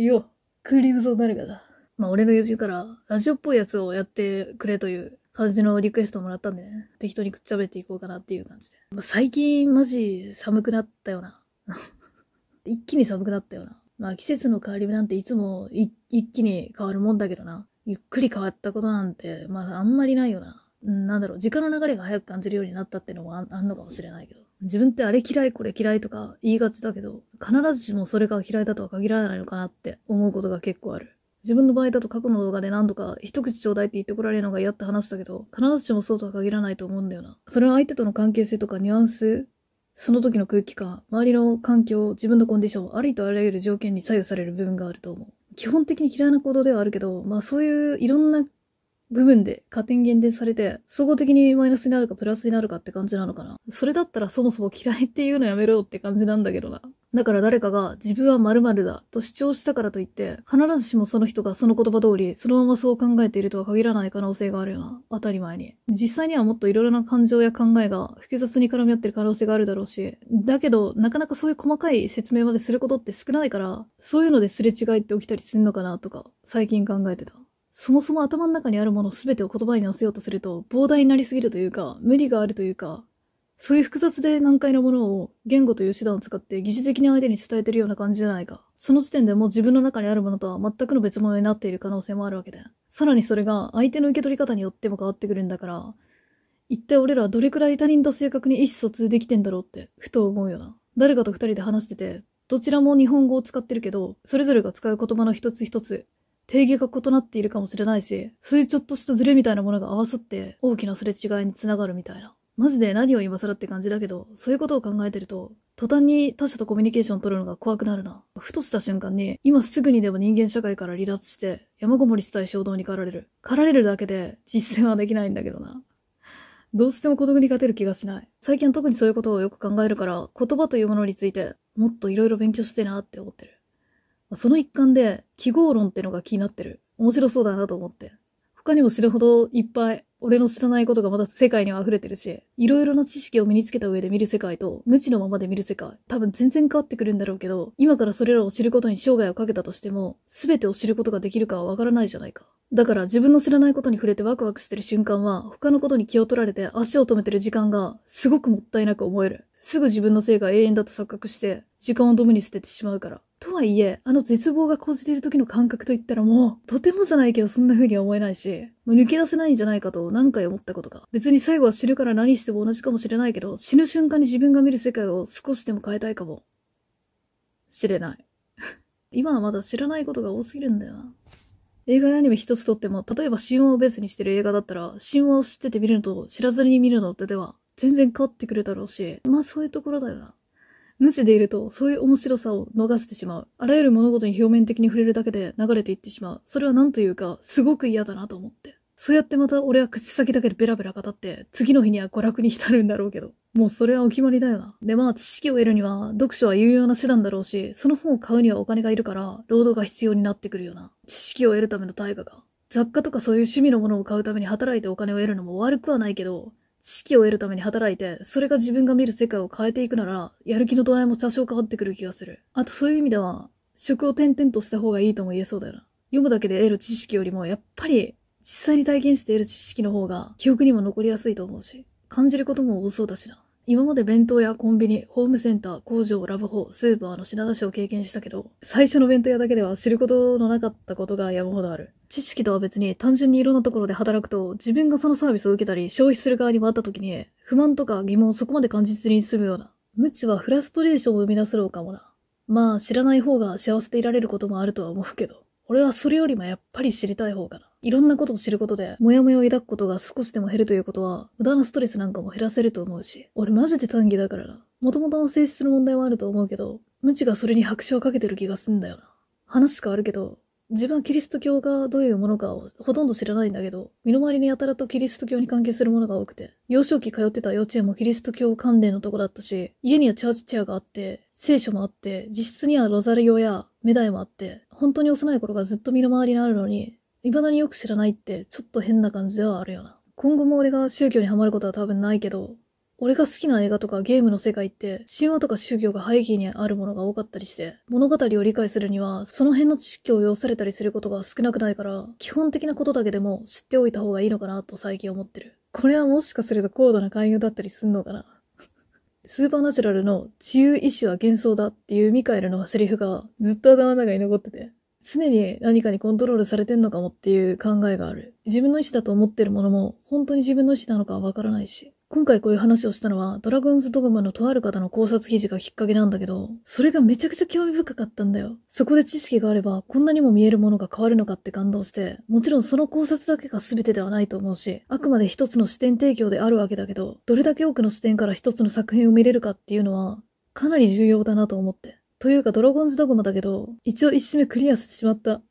いや、クリムゾン誰かだ。まあ、俺の友人から、ラジオっぽいやつをやってくれという感じのリクエストもらったんでね、適当にくっちゃべっていこうかなっていう感じで。最近マジ寒くなったよな。一気に寒くなったよな。まあ季節の変わり目なんていつも一気に変わるもんだけどな。ゆっくり変わったことなんて、まああんまりないよな。なんだろう、時間の流れが早く感じるようになったってのもあんのかもしれないけど。自分ってあれ嫌いこれ嫌いとか言いがちだけど、必ずしもそれが嫌いだとは限らないのかなって思うことが結構ある。自分の場合だと過去の動画で何度か一口ちょうだいって言ってこられるのが嫌って話したけど、必ずしもそうとは限らないと思うんだよな。それは相手との関係性とかニュアンス、その時の空気感、周りの環境、自分のコンディション、ありとあらゆる条件に左右される部分があると思う。基本的に嫌いな行動ではあるけど、まあそういういろんな部分で加点減点されて、総合的にマイナスになるかプラスになるかって感じなのかな。それだったらそもそも嫌いっていうのやめろって感じなんだけどな。だから誰かが自分は〇〇だと主張したからといって、必ずしもその人がその言葉通り、そのままそう考えているとは限らない可能性があるよな。当たり前に。実際にはもっといろいろな感情や考えが複雑に絡み合ってる可能性があるだろうし、だけど、なかなかそういう細かい説明まですることって少ないから、そういうのですれ違いって起きたりするのかなとか、最近考えてた。そもそも頭の中にあるもの全てを言葉に直せようとすると、膨大になりすぎるというか、無理があるというか、そういう複雑で難解なものを言語という手段を使って疑似的に相手に伝えてるような感じじゃないか。その時点でもう自分の中にあるものとは全くの別物になっている可能性もあるわけで。さらにそれが相手の受け取り方によっても変わってくるんだから、一体俺らはどれくらい他人と正確に意思疎通できてんだろうって、ふと思うよな。誰かと二人で話してて、どちらも日本語を使ってるけど、それぞれが使う言葉の一つ一つ、定義が異なっているかもしれないし、そういうちょっとしたズレみたいなものが合わさって大きなすれ違いにつながるみたいな。マジで何を今更って感じだけど、そういうことを考えてると、途端に他者とコミュニケーションを取るのが怖くなるな。ふとした瞬間に、今すぐにでも人間社会から離脱して、山ごもりしたい衝動に駆られる。駆られるだけで実践はできないんだけどな。どうしても孤独に勝てる気がしない。最近は特にそういうことをよく考えるから、言葉というものについて、もっと色々勉強してなって思ってる。その一環で記号論ってのが気になってる。面白そうだなと思って。他にも知るほどいっぱい俺の知らないことがまだ世界には溢れてるし、いろいろな知識を身につけた上で見る世界と、無知のままで見る世界、多分全然変わってくるんだろうけど、今からそれらを知ることに生涯をかけたとしても、全てを知ることができるかはわからないじゃないか。だから自分の知らないことに触れてワクワクしてる瞬間は、他のことに気を取られて足を止めてる時間が、すごくもったいなく思える。すぐ自分のせいが永遠だと錯覚して、時間をドムに捨ててしまうから。とはいえ、あの絶望が講じている時の感覚といったらもう、とてもじゃないけどそんな風には思えないし、もう抜け出せないんじゃないかと何回思ったことか。別に最後は死ぬから何しても同じかもしれないけど、死ぬ瞬間に自分が見る世界を少しでも変えたいかも。しれない。今はまだ知らないことが多すぎるんだよな。映画やアニメ一つとっても、例えば神話をベースにしてる映画だったら、神話を知ってて見るのと知らずに見るのってでは、全然変わってくるだろうし、まあそういうところだよな。無視でいると、そういう面白さを逃してしまう。あらゆる物事に表面的に触れるだけで流れていってしまう。それは何というか、すごく嫌だなと思って。そうやってまた俺は口先だけでベラベラ語って、次の日には娯楽に浸るんだろうけど。もうそれはお決まりだよな。でまあ知識を得るには読書は有用な手段だろうし、その本を買うにはお金がいるから、労働が必要になってくるよな。知識を得るための対価が。雑貨とかそういう趣味のものを買うために働いてお金を得るのも悪くはないけど、士気を得るために働いて、それが自分が見る世界を変えていくなら、やる気の度合いも多少変わってくる気がする。あとそういう意味では、職を転々とした方がいいとも言えそうだよな。読むだけで得る知識よりも、やっぱり、実際に体験して得る知識の方が、記憶にも残りやすいと思うし、感じることも多そうだしな。今まで弁当やコンビニ、ホームセンター、工場、ラブホ、スーパーの品出しを経験したけど、最初の弁当屋だけでは知ることのなかったことが山ほどある。知識とは別に単純にいろんなところで働くと、自分がそのサービスを受けたり、消費する側に回った時に、不満とか疑問をそこまで感じずに済むような、無知はフラストレーションを生み出すろうかもな。まあ、知らない方が幸せでいられることもあるとは思うけど。俺はそれよりもやっぱり知りたい方かな。いろんなことを知ることで、モヤモヤを抱くことが少しでも減るということは、無駄なストレスなんかも減らせると思うし、俺マジで短義だからな。元々の性質の問題はあると思うけど、無知がそれに拍手をかけてる気がすんだよな。話変わるけど、自分はキリスト教がどういうものかをほとんど知らないんだけど、身の回りにやたらとキリスト教に関係するものが多くて、幼少期通ってた幼稚園もキリスト教関連のとこだったし、家にはチャーチチェアがあって、聖書もあって、実質にはロザリオやメダイもあって、本当に幼い頃がずっと身の回りにあるのに、未だによく知らないってちょっと変な感じではあるよな。今後も俺が宗教にハマることは多分ないけど、俺が好きな映画とかゲームの世界って神話とか宗教が背景にあるものが多かったりして物語を理解するにはその辺の知識を要されたりすることが少なくないから基本的なことだけでも知っておいた方がいいのかなと最近思ってるこれはもしかすると高度な勧誘だったりすんのかなスーパーナチュラルの自由意志は幻想だっていうミカエルのセリフがずっと頭の中に残ってて、常に何かにコントロールされてんのかもっていう考えがある。自分の意志だと思ってるものも本当に自分の意志なのかわからないし、今回こういう話をしたのは、ドラゴンズドグマのとある方の考察記事がきっかけなんだけど、それがめちゃくちゃ興味深かったんだよ。そこで知識があれば、こんなにも見えるものが変わるのかって感動して、もちろんその考察だけが全てではないと思うし、あくまで一つの視点提供であるわけだけど、どれだけ多くの視点から一つの作品を見れるかっていうのは、かなり重要だなと思って。というか、ドラゴンズドグマだけど、一応一締めクリアしてしまった。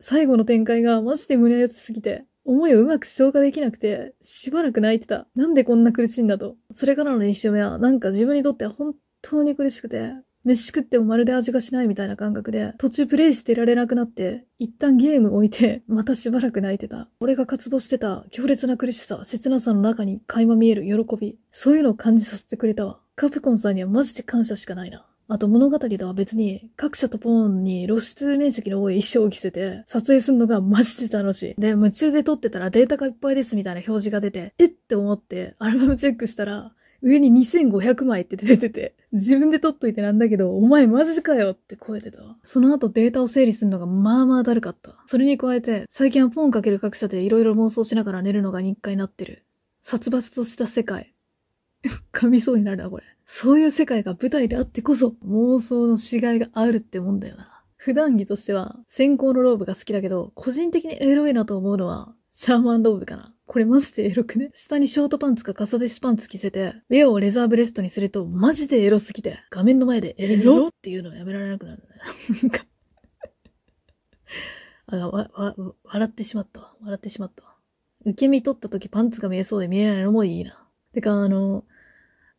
最後の展開がマジで胸熱すぎて、思いをうまく消化できなくて、しばらく泣いてた。なんでこんな苦しいんだと。それからの2週目は、なんか自分にとって本当に苦しくて、飯食ってもまるで味がしないみたいな感覚で、途中プレイしてられなくなって、一旦ゲーム置いて、またしばらく泣いてた。俺が渇望してた強烈な苦しさ、切なさの中に垣間見える喜び。そういうのを感じさせてくれたわ。カプコンさんにはマジで感謝しかないな。あと物語とは別に各社とポーンに露出面積の多い衣装を着せて撮影するのがマジで楽しい。で、夢中で撮ってたらデータがいっぱいですみたいな表示が出て、えって思ってアルバムチェックしたら上に2500枚って出てて、自分で撮っといてなんだけど、お前マジかよって声出た。その後データを整理するのがまあまあだるかった。それに加えて、最近はポーンかける各社で色々妄想しながら寝るのが日課になってる。殺伐とした世界。噛みそうになるな、これ。そういう世界が舞台であってこそ妄想のしがいがあるってもんだよな。普段着としては先行のローブが好きだけど、個人的にエロいなと思うのはシャーマンローブかな。これマジでエロくね下にショートパンツか傘でスパンツ着せて、ウをレザーブレストにするとマジでエロすぎて、画面の前でエロっていうのをやめられなくなるんだよ。なんかあ、わ、わ、笑ってしまったわ。笑ってしまったわ。受け身取った時パンツが見えそうで見えないのもいいな。てか、あの、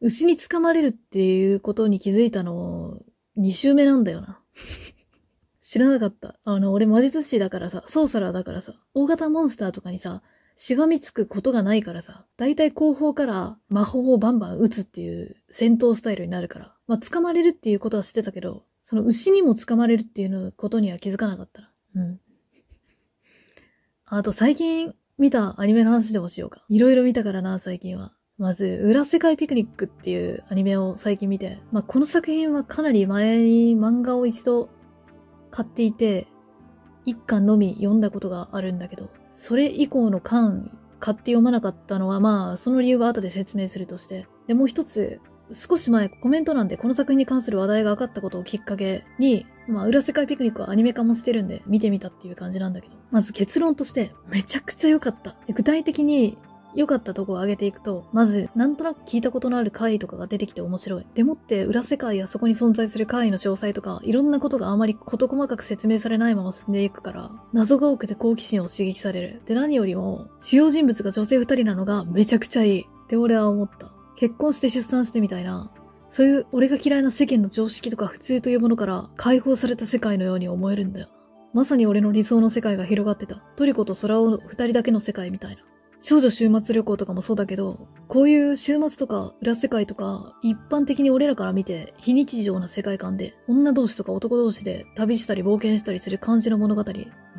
牛に掴まれるっていうことに気づいたの、2周目なんだよな。知らなかった。あの、俺魔術師だからさ、ソーサラーだからさ、大型モンスターとかにさ、しがみつくことがないからさ、大体後方から魔法をバンバン撃つっていう戦闘スタイルになるから。まあ、掴まれるっていうことは知ってたけど、その牛にも掴まれるっていうことには気づかなかった。うん。あと最近見たアニメの話でもしようか。いろいろ見たからな、最近は。まず、裏世界ピクニックっていうアニメを最近見て、まあ、この作品はかなり前に漫画を一度買っていて、一巻のみ読んだことがあるんだけど、それ以降の巻買って読まなかったのは、まあ、その理由は後で説明するとして。で、もう一つ、少し前コメント欄でこの作品に関する話題が分かったことをきっかけに、まあ、裏世界ピクニックはアニメ化もしてるんで見てみたっていう感じなんだけど、まず結論としてめちゃくちゃ良かった。具体的に良かったとこを上げていくと、まず、なんとなく聞いたことのある怪異とかが出てきて面白い。でもって、裏世界やそこに存在する怪異の詳細とか、いろんなことがあまり事細かく説明されないまま進んでいくから、謎が多くて好奇心を刺激される。で、何よりも、主要人物が女性二人なのがめちゃくちゃいい。って俺は思った。結婚して出産してみたいな、そういう俺が嫌いな世間の常識とか普通というものから解放された世界のように思えるんだよ。まさに俺の理想の世界が広がってた。トリコと空を二人だけの世界みたいな。少女週末旅行とかもそうだけど、こういう週末とか裏世界とか、一般的に俺らから見て非日常な世界観で、女同士とか男同士で旅したり冒険したりする感じの物語、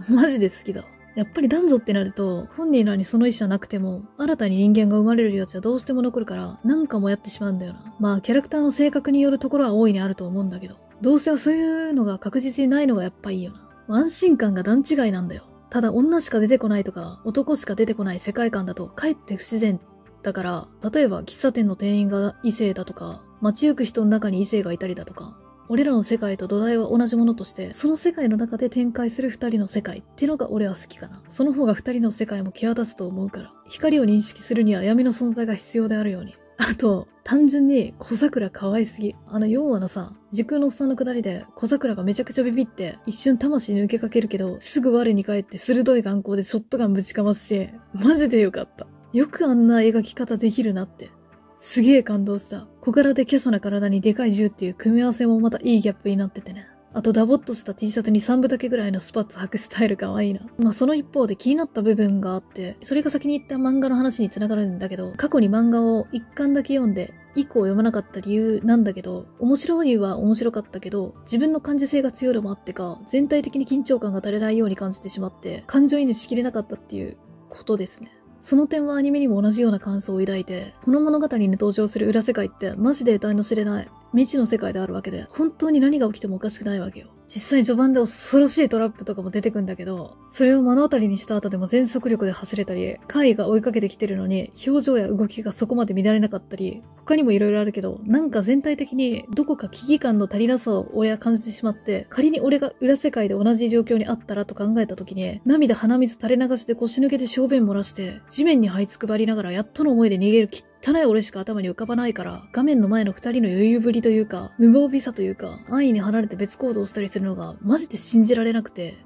マジで好きだ。やっぱり男女ってなると、本人らにその意思はなくても、新たに人間が生まれる余地はどうしても残るから、なんかもやってしまうんだよな。まあ、キャラクターの性格によるところは大いにあると思うんだけど、どうせはそういうのが確実にないのがやっぱいいよな。安心感が段違いなんだよ。ただ女しか出てこないとか、男しか出てこない世界観だと、かえって不自然だから、例えば喫茶店の店員が異性だとか、街行く人の中に異性がいたりだとか、俺らの世界と土台は同じものとして、その世界の中で展開する二人の世界ってのが俺は好きかな。その方が二人の世界も際立つと思うから、光を認識するには闇の存在が必要であるように。あと、単純に小桜可愛すぎ。あの4話のさ、時空のおっさんの下りで小桜がめちゃくちゃビビって、一瞬魂抜けかけるけど、すぐ我に返って鋭い眼光でショットガンぶちかますし、マジでよかった。よくあんな描き方できるなって。すげえ感動した。小柄でャソな体にでかい銃っていう組み合わせもまたいいギャップになっててね。あとダボっとした T シャツに3分丈ぐらいのスパッツ履くスタイル可愛いな。まあその一方で気になった部分があって、それが先に言った漫画の話に繋がるんだけど、過去に漫画を1巻だけ読んで、以降読まなかった理由なんだけど、面白いは面白かったけど、自分の感受性が強いのもあってか、全体的に緊張感が足りないように感じてしまって、感情移入しきれなかったっていうことですね。その点はアニメにも同じような感想を抱いて、この物語に登場する裏世界ってマジで得体の知れない未知の世界であるわけで、本当に何が起きてもおかしくないわけよ。実際序盤で恐ろしいトラップとかも出てくんだけど、それを目の当たりにした後でも全速力で走れたり、怪が追いかけてきてるのに、表情や動きがそこまで乱れなかったり、他にも色々あるけど、なんか全体的にどこか危機感の足りなさを俺は感じてしまって、仮に俺が裏世界で同じ状況にあったらと考えた時に、涙鼻水垂れ流して腰抜けて小便漏らして、地面に這いつくばりながらやっとの思いで逃げるきっ汚い俺しか頭に浮かばないから、画面の前の二人の余裕ぶりというか、無防備さというか、安易に離れて別行動したりするのが、マジで信じられなくて、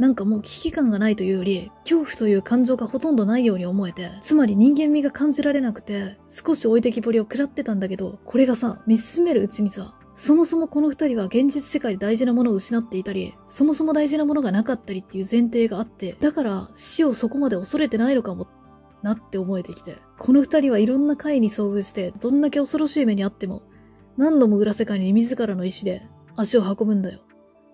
なんかもう危機感がないというより、恐怖という感情がほとんどないように思えて、つまり人間味が感じられなくて、少し置いてきぼりを食らってたんだけど、これがさ、見進めるうちにさ、そもそもこの二人は現実世界で大事なものを失っていたり、そもそも大事なものがなかったりっていう前提があって、だから死をそこまで恐れてないのかもっなって思えてきて。この二人はいろんな回に遭遇して、どんだけ恐ろしい目にあっても、何度も裏世界に自らの意志で足を運ぶんだよ。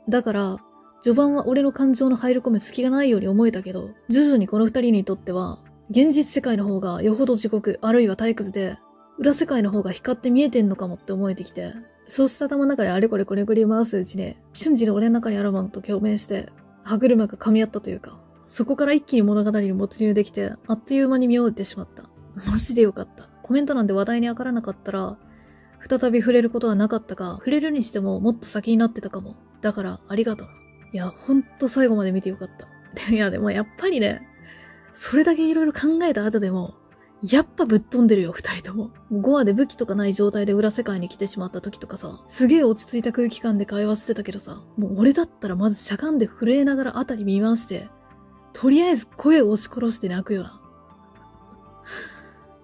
だから、序盤は俺の感情の入り込む隙がないように思えたけど、徐々にこの二人にとっては、現実世界の方がよほど地獄、あるいは退屈で、裏世界の方が光って見えてんのかもって思えてきて、そうした頭の中であれこれこねくり回すうちに、瞬時に俺の中にあるものと共鳴して、歯車が噛み合ったというか、そこから一気に物語に没入できて、あっという間に見終えてしまった。マジでよかった。コメント欄で話題に上がらなかったら、再び触れることはなかったか、触れるにしてももっと先になってたかも。だから、ありがとう。いや、ほんと最後まで見てよかった。いや、でもやっぱりね、それだけ色々考えた後でも、やっぱぶっ飛んでるよ、二人とも。5話で武器とかない状態で裏世界に来てしまった時とかさ、すげえ落ち着いた空気感で会話してたけどさ、もう俺だったらまずしゃがんで震えながらあたり見回して、とりあえず声を押し殺して泣くよな。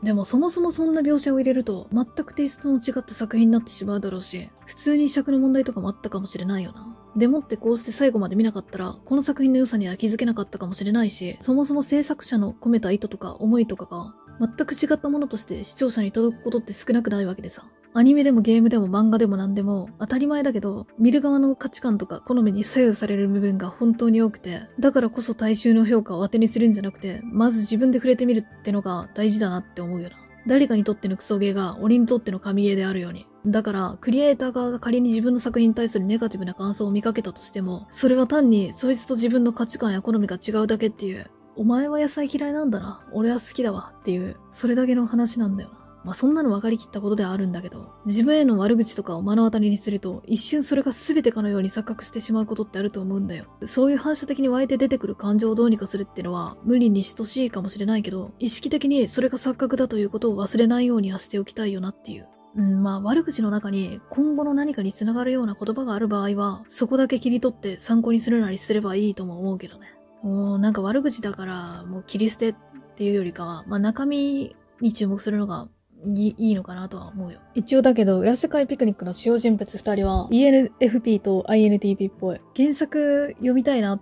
でもそもそもそんな描写を入れると全くテイストの違った作品になってしまうだろうし、普通に尺の問題とかもあったかもしれないよな。でもってこうして最後まで見なかったら、この作品の良さには気づけなかったかもしれないし、そもそも制作者の込めた意図とか思いとかが全く違ったものとして視聴者に届くことって少なくないわけでさ。アニメでもゲームでも漫画でも何でも当たり前だけど、見る側の価値観とか好みに左右される部分が本当に多くて、だからこそ大衆の評価を当てにするんじゃなくて、まず自分で触れてみるってのが大事だなって思うよな。誰かにとってのクソゲーが俺にとっての神ゲーであるように。だから、クリエイター側が仮に自分の作品に対するネガティブな感想を見かけたとしても、それは単にそいつと自分の価値観や好みが違うだけっていう、お前は野菜嫌いなんだな。俺は好きだわ。っていう、それだけの話なんだよな。まあ、そんなの分かりきったことではあるんだけど、自分への悪口とかを目の当たりにすると、一瞬それが全てかのように錯覚してしまうことってあると思うんだよ。そういう反射的に湧いて出てくる感情をどうにかするってのは、無理に等しいかもしれないけど、意識的にそれが錯覚だということを忘れないようにはしておきたいよなっていう。うん、まあ悪口の中に今後の何かにつながるような言葉がある場合は、そこだけ切り取って参考にするなりすればいいとも思うけどね。もうなんか悪口だからもう切り捨てっていうよりかは、まあ、中身に注目するのがいいいのかなとは思うよ。一応だけど、裏世界ピクニックの主要人物二人は ENFP と INTP っぽい。原作読みたいなっ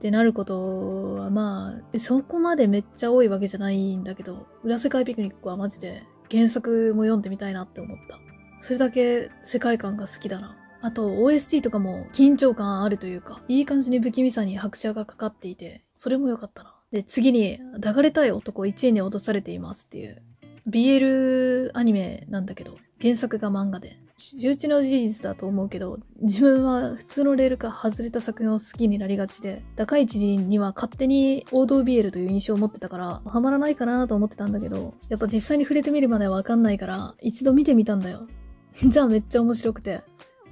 てなることはまあ、そこまでめっちゃ多いわけじゃないんだけど、裏世界ピクニックはマジで原作も読んでみたいなって思った。それだけ世界観が好きだな。あと OST とかも緊張感あるというか、いい感じに不気味さに拍車がかかっていて、それも良かったな。で、次に、抱かれたい男1位に落とされていますっていう、BL アニメなんだけど、原作が漫画で。周知の事実だと思うけど、自分は普通のレールか外れた作品を好きになりがちで、高市には勝手に王道 BL という印象を持ってたから、ハマらないかなと思ってたんだけど、やっぱ実際に触れてみるまではわかんないから、一度見てみたんだよ。じゃあめっちゃ面白くて、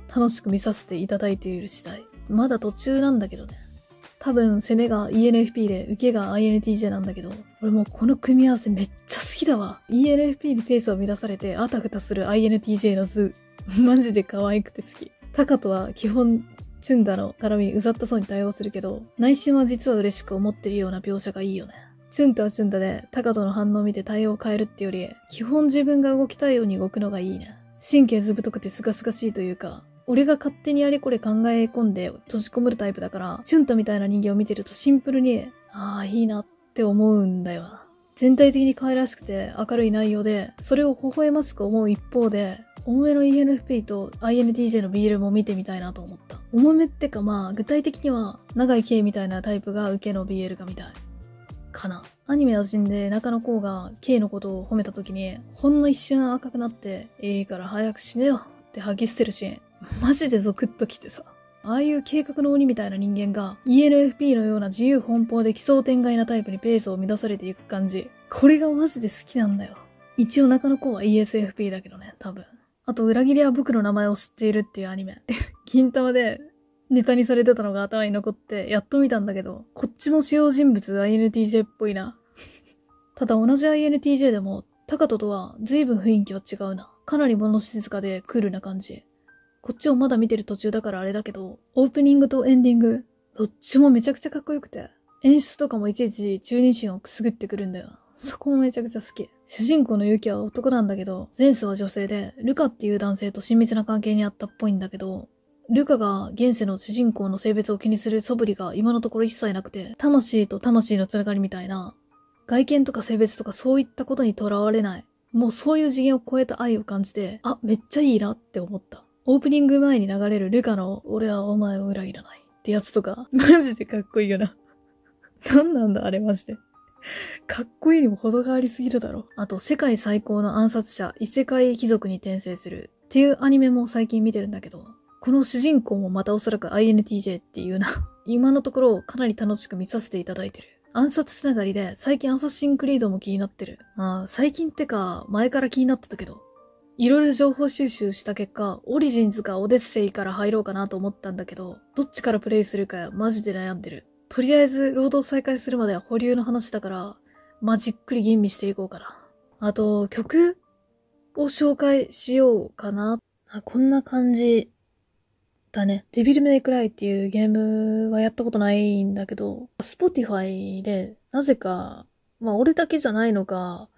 楽しく見させていただいている次第。まだ途中なんだけどね。多分攻めが ENFP で受けが INTJ なんだけど、俺もうこの組み合わせめっちゃ好きだわ。ENFP にペースを乱されてあたふたする INTJ の図。マジで可愛くて好き。タカとは基本、チュンダの絡みうざったそうに対応するけど、内心は実は嬉しく思ってるような描写がいいよね。チュンタはチュンタで、タカとの反応を見て対応を変えるってより、基本自分が動きたいように動くのがいいね。神経ずぶとくてすがすがしいというか、俺が勝手にあれこれ考え込んで閉じこもるタイプだから、チュンタみたいな人間を見てるとシンプルに、ああ、いいなって思うんだよな。全体的に可愛らしくて明るい内容で、それを微笑ましく思う一方で、重めの ENFP と INTJ の BL も見てみたいなと思った。重めってかまあ、具体的には、長い圭みたいなタイプが受けの BL が見たい。かな。アニメのんで中野公が K のことを褒めた時に、ほんの一瞬赤くなって、いいから早く死ねよって吐き捨てるシーン。マジでゾクッときてさ。ああいう計画の鬼みたいな人間が ENFP のような自由奔放で奇想天外なタイプにペースを乱されていく感じ。これがマジで好きなんだよ。一応中野子は ESFP だけどね、多分。あと、裏切りは僕の名前を知っているっていうアニメ。銀玉でネタにされてたのが頭に残って、やっと見たんだけど、こっちも主要人物 INTJ っぽいな。ただ同じ INTJ でも、タカトとは随分雰囲気は違うな。かなり物静かでクールな感じ。こっちをまだ見てる途中だからあれだけど、オープニングとエンディング、どっちもめちゃくちゃかっこよくて、演出とかもいちいち中二心をくすぐってくるんだよ。そこもめちゃくちゃ好き。主人公のユキは男なんだけど、前世は女性で、ルカっていう男性と親密な関係にあったっぽいんだけど、ルカが現世の主人公の性別を気にする素振りが今のところ一切なくて、魂と魂のつながりみたいな、外見とか性別とかそういったことにとらわれない、もうそういう次元を超えた愛を感じて、あ、めっちゃいいなって思った。オープニング前に流れるルカの俺はお前を裏切らないってやつとか、マジでかっこいいよな。何 なんだあれマジで。かっこいいにも程がありすぎるだろ。あと、世界最高の暗殺者、異世界貴族に転生するっていうアニメも最近見てるんだけど、この主人公もまたおそらく INTJ っていうな。今のところかなり楽しく見させていただいてる。暗殺つながりで最近アサシンクリードも気になってる。ああ、最近ってか前から気になってたけど、いろいろ情報収集した結果、オリジンズかオデッセイから入ろうかなと思ったんだけど、どっちからプレイするかマジで悩んでる。とりあえず、労働再開するまでは保留の話だから、まあ、じっくり吟味していこうかな。あと、曲を紹介しようかな。あこんな感じだね。デビルメイクライっていうゲームはやったことないんだけど、Spotify で、なぜか、まあ、俺だけじゃないのか、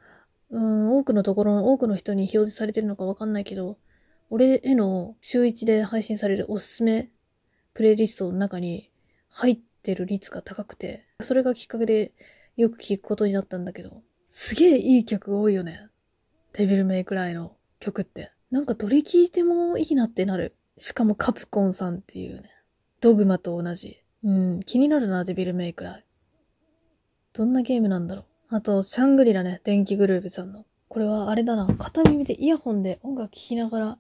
うん、多くのところ、多くの人に表示されてるのかわかんないけど、俺への週1で配信されるおすすめプレイリストの中に入ってる率が高くて、それがきっかけでよく聴くことになったんだけど、すげえいい曲多いよね。デビルメイクライの曲って。なんかどれ聴いてもいいなってなる。しかもカプコンさんっていうね。ドグマと同じ。うん、気になるな、デビルメイクライ。どんなゲームなんだろう。あと、シャングリラね、電気グルーヴさんの。これはあれだな、片耳でイヤホンで音楽聴きながら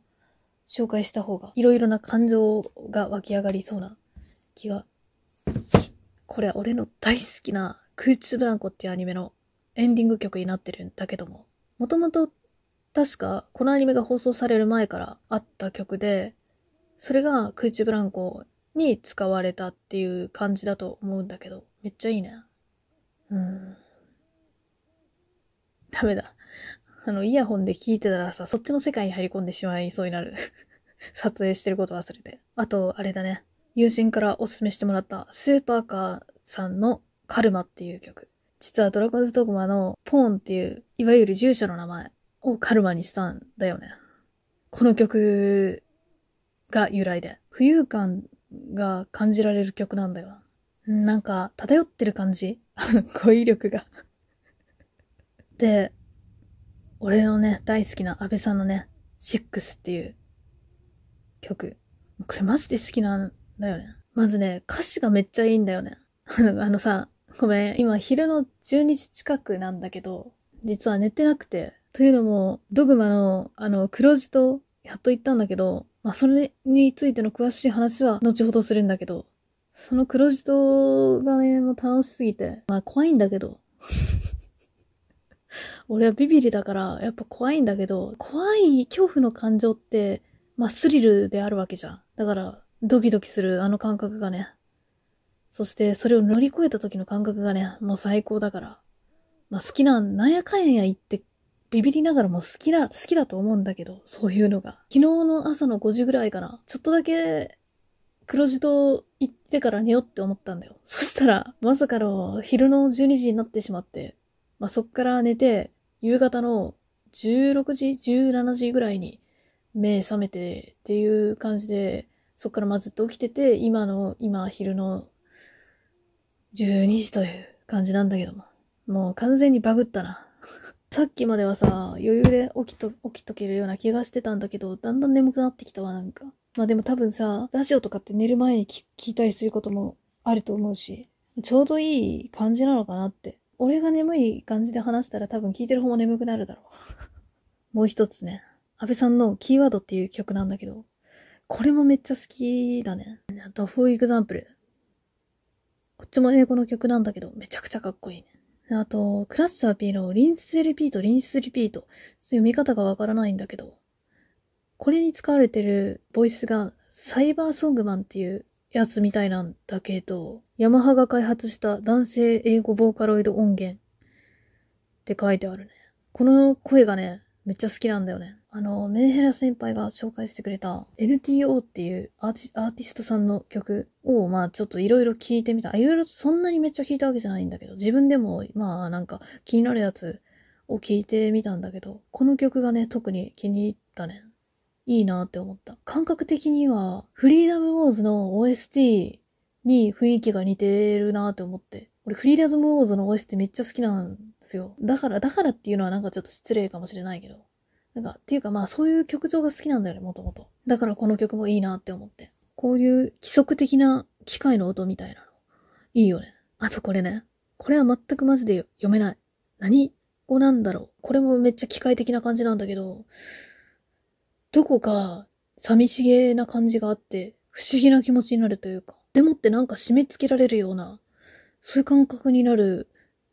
紹介した方が、いろいろな感情が湧き上がりそうな気がこれは俺の大好きな空中ブランコっていうアニメのエンディング曲になってるんだけども、もともと確かこのアニメが放送される前からあった曲で、それが空中ブランコに使われたっていう感じだと思うんだけど、めっちゃいいね。うん。ダメだ。あの、イヤホンで聞いてたらさ、そっちの世界に入り込んでしまいそうになる。撮影してること忘れて。あと、あれだね。友人からおすすめしてもらったスーパーカーさんのカルマっていう曲。実はドラゴンズドグマのポーンっていう、いわゆる従者の名前をカルマにしたんだよね。この曲が由来で。浮遊感が感じられる曲なんだよな。なんか、漂ってる感じ 語彙力がで、俺のね、大好きな安倍さんのね、6っていう曲。これマジで好きなんだよね。まずね、歌詞がめっちゃいいんだよね。あのさ、ごめん、今昼の12時近くなんだけど、実は寝てなくて。というのも、ドグマの、あの、黒字と、やっと行ったんだけど、まあ、それについての詳しい話は後ほどするんだけど、その黒字とがね、もう楽しすぎて、まあ、怖いんだけど、俺はビビリだから、やっぱ怖いんだけど、怖い恐怖の感情って、まあスリルであるわけじゃん。だから、ドキドキするあの感覚がね。そして、それを乗り越えた時の感覚がね、もう最高だから。まあ好きな、なんやかんや言って、ビビりながらも好きだ、好きだと思うんだけど、そういうのが。昨日の朝の5時ぐらいかな、ちょっとだけ黒字と行ってから寝ようって思ったんだよ。そしたら、まさかの昼の12時になってしまって、まあ、そっから寝て、夕方の16時、17時ぐらいに目覚めてっていう感じで、そっからまずっと起きてて、今の、今昼の12時という感じなんだけども。もう完全にバグったな。さっきまではさ、余裕で起きと、起きとけるような気がしてたんだけど、だんだん眠くなってきたわ、なんか。まあでも多分さ、ラジオとかって寝る前に聞いたりすることもあると思うし、ちょうどいい感じなのかなって俺が眠い感じで話したら多分聞いてる方も眠くなるだろう。もう一つね。安倍さんのキーワードっていう曲なんだけど、これもめっちゃ好きだね。あと、for example。こっちも英語の曲なんだけど、めちゃくちゃかっこいいね。あと、クラッシャー P のリンスリピート、リンスリピート。読み方がわからないんだけど、これに使われてるボイスがサイバーソングマンっていうやつみたいなんだけど、ヤマハが開発した男性英語ボーカロイド音源って書いてあるね。この声がね、めっちゃ好きなんだよね。あの、メンヘラ先輩が紹介してくれた NTO っていうアーティストさんの曲を、まあちょっといろいろ聴いてみた。いろいろそんなにめっちゃ聴いたわけじゃないんだけど、自分でもまあなんか気になるやつを聴いてみたんだけど、この曲がね、特に気に入ったね。いいなって思った。感覚的には、フリーダムウォーズの OST に雰囲気が似てるなって思って。俺、フリーダムウォーズの OST めっちゃ好きなんですよ。だから、だからっていうのはなんかちょっと失礼かもしれないけど。なんか、っていうかまあそういう曲調が好きなんだよね、もともと。だからこの曲もいいなって思って。こういう規則的な機械の音みたいなの。いいよね。あとこれね。これは全くマジで読めない。何語なんだろう。これもめっちゃ機械的な感じなんだけど、どこか寂しげな感じがあって、不思議な気持ちになるというか、でもってなんか締め付けられるような、そういう感覚になる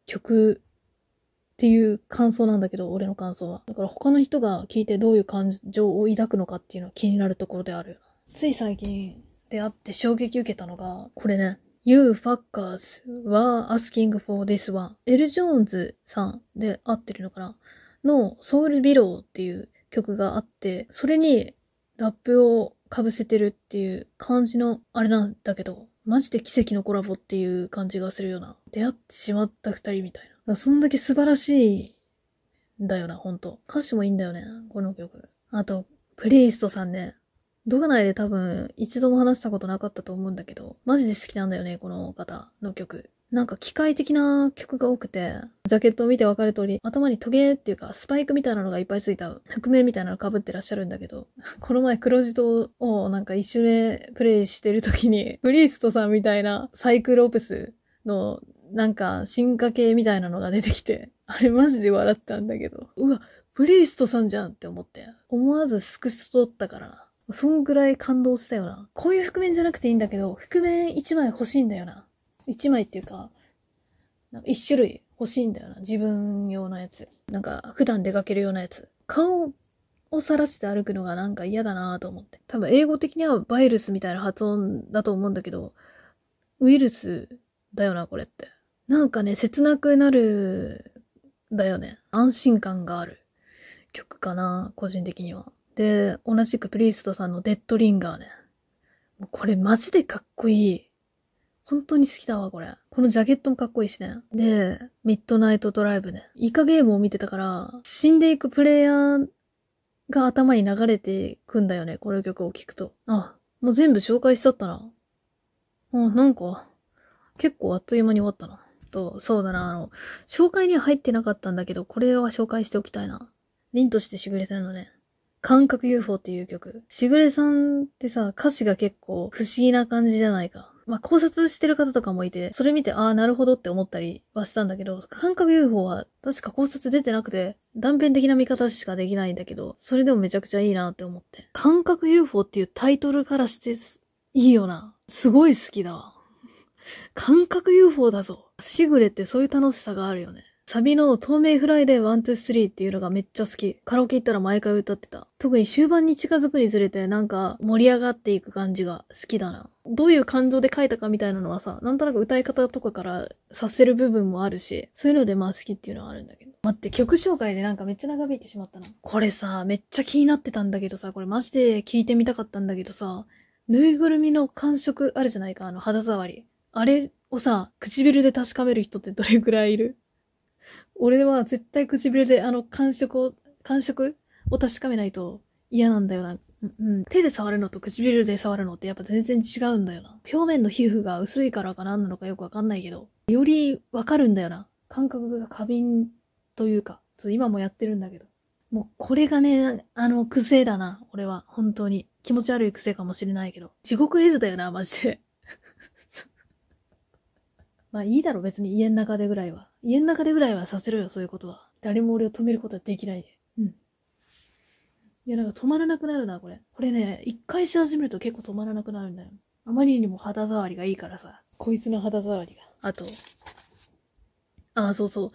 曲っていう感想なんだけど、俺の感想は。だから他の人が聞いてどういう感情を抱くのかっていうのは気になるところである。つい最近出会って衝撃受けたのが、これね、You fuckers were asking for this one. エル・ジョーンズさんで合ってるのかなのソウルビローっていう曲があって、それにラップをかぶせてるっていう感じのあれなんだけど、マジで奇跡のコラボっていう感じがするような、出会ってしまった二人みたいな。そんだけ素晴らしいんだよな、ほんと。歌詞もいいんだよね、この曲。あと、プレイストさんね。動画内で多分一度も話したことなかったと思うんだけど、マジで好きなんだよね、この方の曲。なんか機械的な曲が多くて、ジャケットを見てわかる通り、頭にトゲっていうかスパイクみたいなのがいっぱいついた覆面みたいなの被ってらっしゃるんだけど、この前黒字島をなんか一周目プレイしてる時に、ブ リーストさんみたいなサイクロプスのなんか進化系みたいなのが出てきて、あれマジで笑ったんだけど、うわ、ブリーストさんじゃんって思って、思わずスクショ撮ったからな。そんぐらい感動したよな。こういう覆面じゃなくていいんだけど、覆面一枚欲しいんだよな。1枚っていうか、なんか1種類欲しいんだよな。自分用のやつ。なんか普段出かけるようなやつ。顔をさらして歩くのがなんか嫌だなと思って。多分英語的にはバイルスみたいな発音だと思うんだけど、ウイルスだよな、これって。なんかね、切なくなる、だよね。安心感がある曲かな、個人的には。で、同じくプリーストさんのデッドリンガーね。もうこれマジでかっこいい。本当に好きだわ、これ。このジャケットもかっこいいしね。で、ミッドナイトドライブね。イカゲームを見てたから、死んでいくプレイヤーが頭に流れてくんだよね、この曲を聴くと。あ、もう全部紹介しちゃったな。うん、なんか、結構あっという間に終わったな。と、そうだな、あの、紹介には入ってなかったんだけど、これは紹介しておきたいな。凛としてしぐれさんのね、感覚 UFO っていう曲。しぐれさんってさ、歌詞が結構不思議な感じじゃないか。まあ、考察してる方とかもいて、それ見て、ああ、なるほどって思ったりはしたんだけど、感覚 UFO は確か考察出てなくて、断片的な見方しかできないんだけど、それでもめちゃくちゃいいなって思って。感覚 UFO っていうタイトルからして、いいよな。すごい好きだわ。感覚 UFO だぞ。しぐれってそういう楽しさがあるよね。サビの透明フライデワン、ー、スリーっていうのがめっちゃ好き。カラオケ行ったら毎回歌ってた。特に終盤に近づくにつれてなんか盛り上がっていく感じが好きだな。どういう感情で書いたかみたいなのはさ、なんとなく歌い方とかからさせる部分もあるし、そういうのでまあ好きっていうのはあるんだけど。待って、曲紹介でなんかめっちゃ長引いてしまったな。これさ、めっちゃ気になってたんだけどさ、これマジで聞いてみたかったんだけどさ、ぬいぐるみの感触あるじゃないか、あの肌触り。あれをさ、唇で確かめる人ってどれくらいいる俺は絶対唇であの感触を、感触を確かめないと嫌なんだよな。うん、手で触るのと唇で触るのってやっぱ全然違うんだよな。表面の皮膚が薄いからか何なのかよくわかんないけど、よりわかるんだよな。感覚が過敏というか、ちょっと今もやってるんだけど。もうこれがね、あの、癖だな、俺は。本当に。気持ち悪い癖かもしれないけど。地獄絵図だよな、マジで。まあいいだろ、別に家の中でぐらいは。家の中でぐらいはさせろよ、そういうことは。誰も俺を止めることはできないで。うん。いや、なんか止まらなくなるな、これ。これね、一回し始めると結構止まらなくなるんだよ。あまりにも肌触りがいいからさ。こいつの肌触りが。あと、あ、そうそう。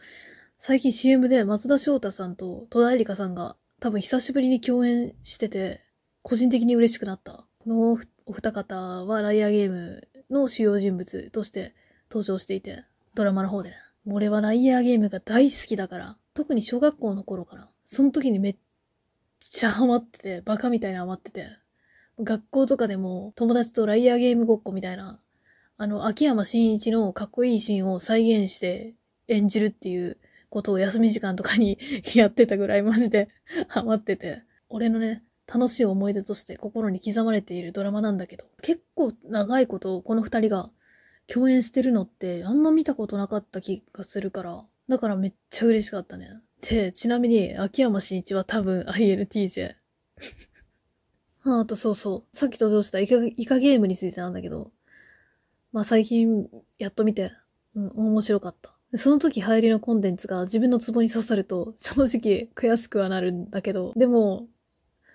最近 CM で松田翔太さんと戸田恵梨香さんが多分久しぶりに共演してて、個人的に嬉しくなった。このお二方はライアーゲームの主要人物として登場していて、ドラマの方で、俺はライアーゲームが大好きだから、特に小学校の頃から、その時にめっちゃハマってて、バカみたいにハマってて、学校とかでも友達とライアーゲームごっこみたいな、あの、秋山真一のかっこいいシーンを再現して演じるっていうことを休み時間とかに やってたぐらいマジで ハマってて、俺のね、楽しい思い出として心に刻まれているドラマなんだけど、結構長いことこの二人が共演してるのってあんま見たことなかった気がするから、だからめっちゃ嬉しかったね。で、ちなみに秋山真一は多分 INTJ。ああとそうそう。さっき登場したイカイカゲームについてなんだけど、まあ最近やっと見て、うん、面白かった。その時流行りのコンテンツが自分のツボに刺さると、正直悔しくはなるんだけど、でも、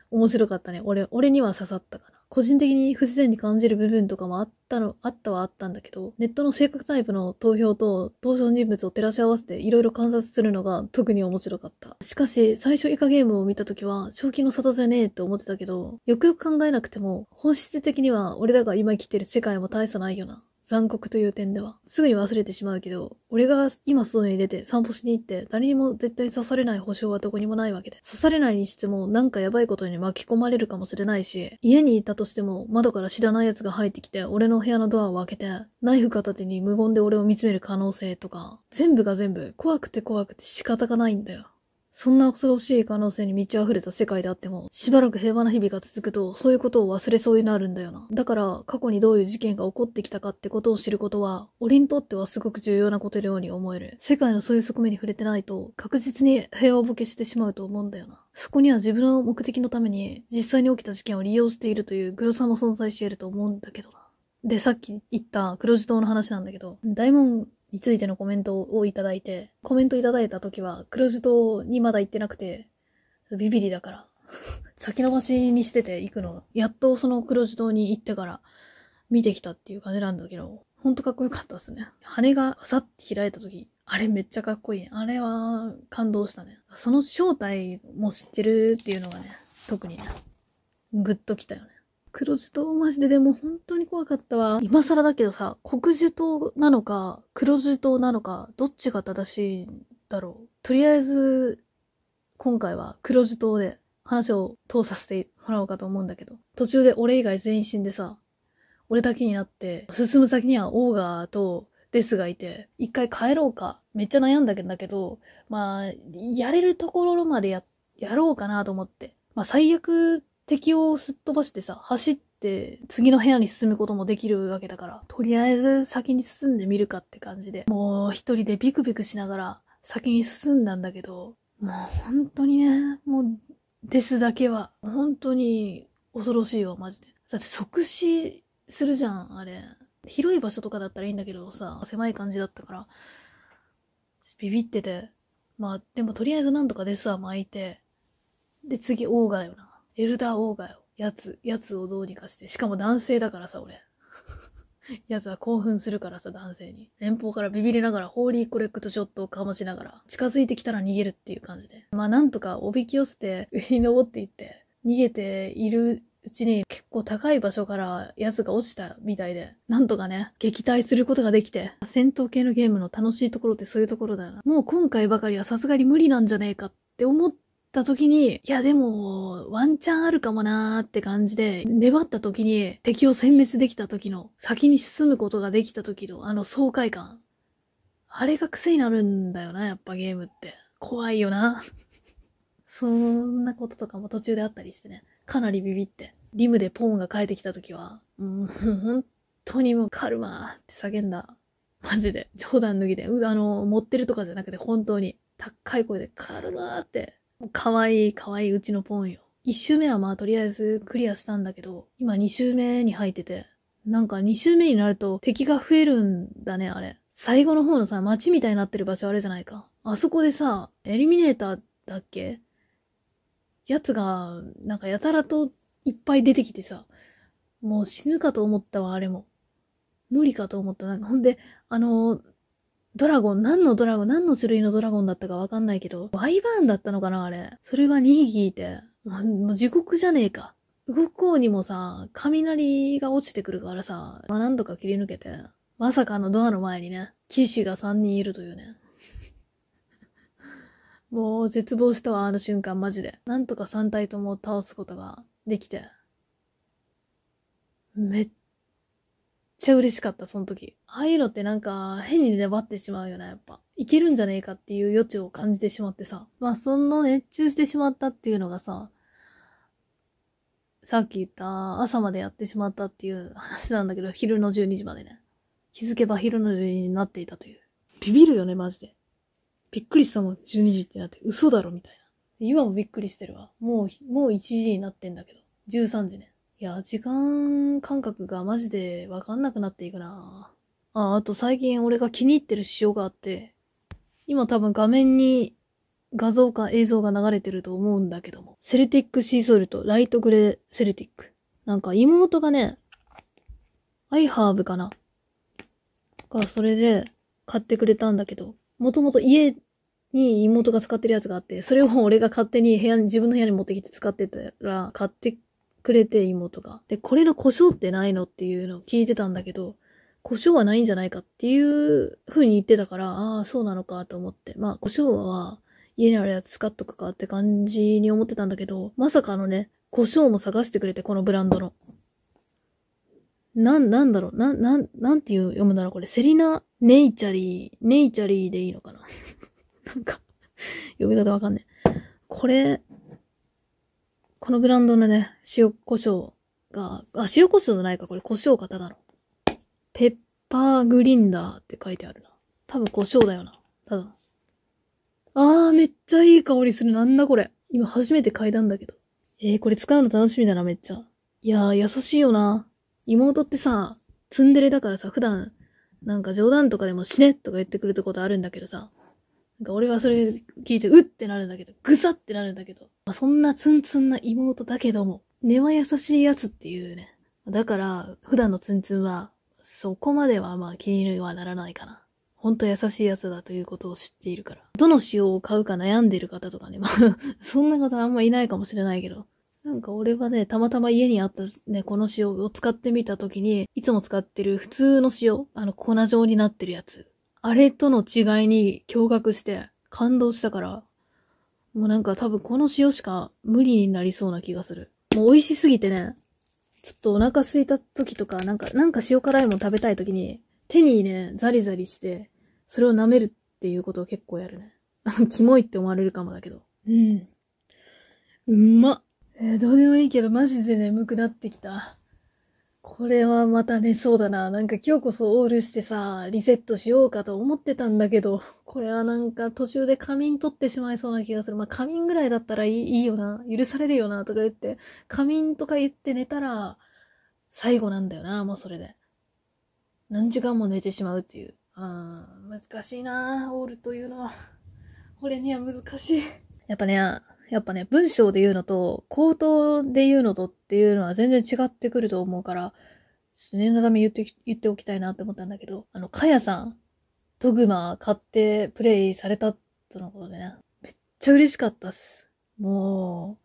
面白かったね。俺、俺には刺さったかな。個人的に不自然に感じる部分とかもあったの、あったはあったんだけど、ネットの性格タイプの投票と登場人物を照らし合わせていろいろ観察するのが特に面白かった。しかし、最初イカゲームを見た時は、正気の沙汰じゃねえって思ってたけど、よくよく考えなくても、本質的には俺らが今生きてる世界も大差ないよな。残酷という点では。すぐに忘れてしまうけど、俺が今外に出て散歩しに行って誰にも絶対刺されない保証はどこにもないわけで。刺されないにしてもなんかやばいことに巻き込まれるかもしれないし、家にいたとしても窓から知らない奴が入ってきて俺の部屋のドアを開けて、ナイフ片手に無言で俺を見つめる可能性とか、全部が全部怖くて怖くて仕方がないんだよ。そんな恐ろしい可能性に満ち溢れた世界であっても、しばらく平和な日々が続くと、そういうことを忘れそうになるんだよな。だから、過去にどういう事件が起こってきたかってことを知ることは、俺にとってはすごく重要なことのように思える。世界のそういう側面に触れてないと、確実に平和ボケしてしまうと思うんだよな。そこには自分の目的のために、実際に起きた事件を利用しているというグロさも存在していると思うんだけどな。で、さっき言った黒字島の話なんだけど、大門についてのコメントをいただいて、コメントいただいた時は黒字島にまだ行ってなくて、ビビリだから、先延ばしにしてて行くの。やっとその黒字島に行ってから見てきたっていう感じなんだけど、ほんとかっこよかったっすね。羽がさって開いた時、あれめっちゃかっこいい。あれは感動したね。その正体も知ってるっていうのがね、特にね、ぐっときたよね。黒字糖マジででも本当に怖かったわ。今更だけどさ、黒字糖なのか、黒字糖なのか、どっちが正しいんだろう。とりあえず、今回は黒字糖で話を通させてもらおうかと思うんだけど。途中で俺以外全員死んでさ、俺だけになって、進む先にはオーガーとデスがいて、一回帰ろうか。めっちゃ悩んだんだけど、まあ、やれるところまでや、やろうかなと思って。まあ最悪敵をすっ飛ばしてさ、走って次の部屋に進むこともできるわけだから、とりあえず先に進んでみるかって感じで、もう一人でビクビクしながら先に進んだんだけど、もう本当にね、もう、ですだけは、本当に恐ろしいわ、マジで。だって即死するじゃん、あれ。広い場所とかだったらいいんだけどさ、狭い感じだったから、ビビってて。まあ、でもとりあえずなんとかですわ、巻いて。で、次、オーガだよな。エルダーオーガよ。やつ、やつをどうにかして。しかも男性だからさ、俺。やつは興奮するからさ、男性に。遠方からビビりながら、ホーリーコレクトショットをかもしながら、近づいてきたら逃げるっていう感じで。まあ、なんとかおびき寄せて、上に登っていって、逃げているうちに結構高い場所からやつが落ちたみたいで、なんとかね、撃退することができて、戦闘系のゲームの楽しいところってそういうところだよな。もう今回ばかりはさすがに無理なんじゃねえかって思って、った時に、いやでも、ワンチャンあるかもなーって感じで、粘った時に敵を殲滅できた時の、先に進むことができた時の、あの爽快感。あれが癖になるんだよな、やっぱゲームって。怖いよな。そんなこととかも途中であったりしてね。かなりビビって。リムでポーンが帰ってきた時は、うん、本当にもうカルマーって叫んだ。マジで。冗談脱ぎで。あの、持ってるとかじゃなくて本当に。高い声でカルマーってもかわいいかわいいうちのポンよ。一周目はまあとりあえずクリアしたんだけど、今二周目に入ってて、なんか二周目になると敵が増えるんだね、あれ。最後の方のさ、街みたいになってる場所あるじゃないか。あそこでさ、エリミネーターだっけやつが、なんかやたらといっぱい出てきてさ、もう死ぬかと思ったわ、あれも。無理かと思った。なんかほんで、あのードラゴン、何のドラゴン、何の種類のドラゴンだったかわかんないけど、ワイバーンだったのかな、あれ。それが2匹いて、もう地獄じゃねえか。動こうにもさ、雷が落ちてくるからさ、まあ、何度か切り抜けて、まさかのドアの前にね、騎士が3人いるというね。もう絶望したわ、あの瞬間、マジで。なんとか3体とも倒すことができて。めっっちゃ嬉しかった、その時。ああいうのってなんか、変に粘ってしまうよな、やっぱ。いけるんじゃねえかっていう余地を感じてしまってさ。まあ、その熱中してしまったっていうのがさ、さっき言った朝までやってしまったっていう話なんだけど、昼の12時までね。気づけば昼の12時になっていたという。ビビるよね、マジで。びっくりしたもん、12時ってなって。嘘だろ、みたいな。今もびっくりしてるわ。もう、もう1時になってんだけど。13時ね。いや、時間感覚がマジでわかんなくなっていくなあ、あと最近俺が気に入ってる仕様があって、今多分画面に画像か映像が流れてると思うんだけども。セルティックシーソルト、ライトグレーセルティック。なんか妹がね、アイハーブかなが、それで買ってくれたんだけど、もともと家に妹が使ってるやつがあって、それを俺が勝手に部屋に、自分の部屋に持ってきて使ってたら、買ってくれて、妹が。で、これの故障ってないのっていうのを聞いてたんだけど、故障はないんじゃないかっていう風に言ってたから、ああ、そうなのかと思って。まあ、故障は家にあるやつ使っとくかって感じに思ってたんだけど、まさかのね、故障も探してくれて、このブランドの。なん、なんだろう、な、なん、なんていう読むんだろう、これ。セリナ・ネイチャリー、ネイチャリーでいいのかな なんか、読み方わかんねえ。これ、このブランドのね、塩胡椒が、あ、塩胡椒じゃないか、これ胡椒型だろ。ペッパーグリンダーって書いてあるな。多分胡椒だよな。ただ。あー、めっちゃいい香りする。なんだこれ。今初めて嗅いだんだけど。えー、これ使うの楽しみだな、めっちゃ。いやー、優しいよな。妹ってさ、ツンデレだからさ、普段、なんか冗談とかでも死ねとか言ってくるってことあるんだけどさ、なんか俺はそれ聞いて、うってなるんだけど、ぐさってなるんだけど、まあ、そんなツンツンな妹だけども、根は優しいやつっていうね。だから、普段のツンツンは、そこまではまあ気にはならないかな。ほんと優しいやつだということを知っているから。どの塩を買うか悩んでる方とかね、まあ そんな方あんまいないかもしれないけど。なんか俺はね、たまたま家にあったね、この塩を使ってみた時に、いつも使ってる普通の塩、あの粉状になってるやつあれとの違いに驚愕して感動したから、もうなんか多分この塩しか無理になりそうな気がする。もう美味しすぎてね、ちょっとお腹空いた時とか、なんか、なんか塩辛いもん食べたい時に、手にね、ザリザリして、それを舐めるっていうことを結構やるね。キモいって思われるかもだけど。うん。うまっ。えー、どうでもいいけど、マジで眠くなってきた。これはまたね、そうだな。なんか今日こそオールしてさ、リセットしようかと思ってたんだけど、これはなんか途中で仮眠取ってしまいそうな気がする。まあ仮眠ぐらいだったらいいいいよな。許されるよな。とか言って、仮眠とか言って寝たら、最後なんだよな。もうそれで。何時間も寝てしまうっていう。うん、難しいな。オールというのは。俺には難しい。やっぱね、やっぱね、文章で言うのと、口頭で言うのとっていうのは全然違ってくると思うから、念のため言って言っておきたいなって思ったんだけど、あの、かやさん、ドグマ買ってプレイされたとのことでね、めっちゃ嬉しかったっす。も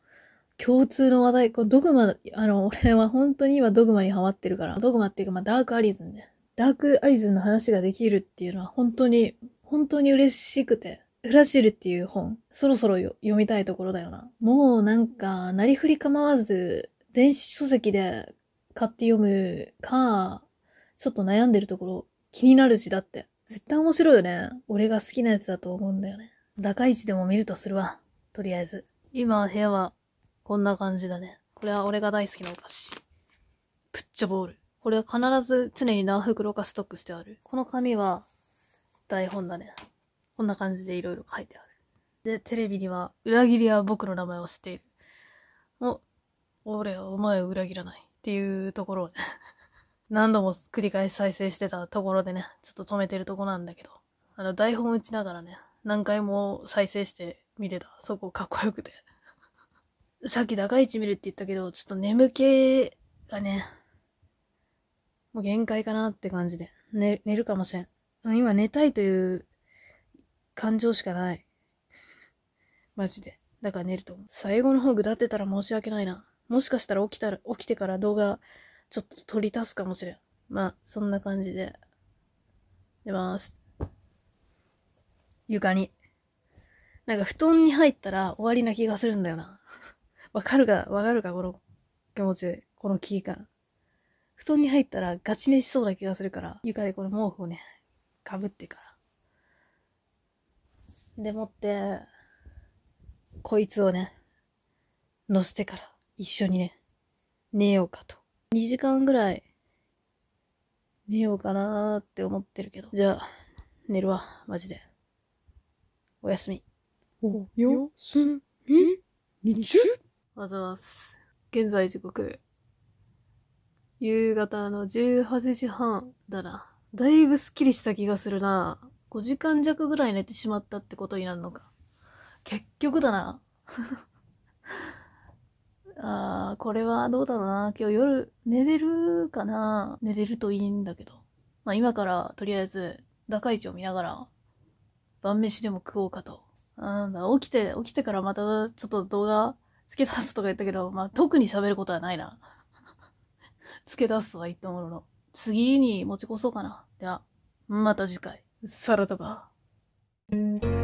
う、共通の話題、このドグマ、あの、俺は本当に今ドグマにハマってるから、ドグマっていうか、まあ、ダークアリズンね。ダークアリズンの話ができるっていうのは本当に、本当に嬉しくて、フラシルっていう本、そろそろ読みたいところだよな。もうなんか、なりふり構わず、電子書籍で買って読むか、ちょっと悩んでるところ、気になるし、だって。絶対面白いよね。俺が好きなやつだと思うんだよね。高市でも見るとするわ。とりあえず。今、部屋は、こんな感じだね。これは俺が大好きなお菓子。プッチョボール。これは必ず常に何袋かストックしてある。この紙は、台本だね。こんな感じでいろいろ書いてある。で、テレビには、裏切りは僕の名前を知っている。お、俺はお前を裏切らない。っていうところをね 何度も繰り返し再生してたところでね、ちょっと止めてるとこなんだけど、あの、台本打ちながらね、何回も再生して見てた。そこかっこよくて さっき高い位置見るって言ったけど、ちょっと眠気がね、もう限界かなって感じで、寝るかもしれん。今寝たいという感情しかない。マジで。だから寝ると思う。最後の方だってたら申し訳ないな。もしかしたら起きたら、起きてから動画、ちょっと取り足すかもしれん。まあ、そんな感じで、寝ます。床に。なんか布団に入ったら終わりな気がするんだよな。わかるか、わかるか、この気持ち、この危機感。布団に入ったらガチ寝しそうな気がするから、床でこの毛布をね、かぶってから。でもって、こいつをね、乗せてから一緒にね、寝ようかと。2時間ぐらい、寝ようかなーって思ってるけど。じゃあ、寝るわ、マジで。おやすみ。おやすみ日中おはようございます。現在時刻、夕方の18時半だな。だいぶスッキリした気がするな。5時間弱ぐらい寝てしまったってことになるのか。結局だな。あー、これはどうだろうな。今日夜寝れるかな。寝れるといいんだけど。まあ今からとりあえず、打開地を見ながら、晩飯でも食おうかと。なんだ、起きて、起きてからまたちょっと動画付け出すとか言ったけど、まあ特に喋ることはないな。付け出すとは言ったものの。次に持ち越そうかな。では、また次回。サラダバー。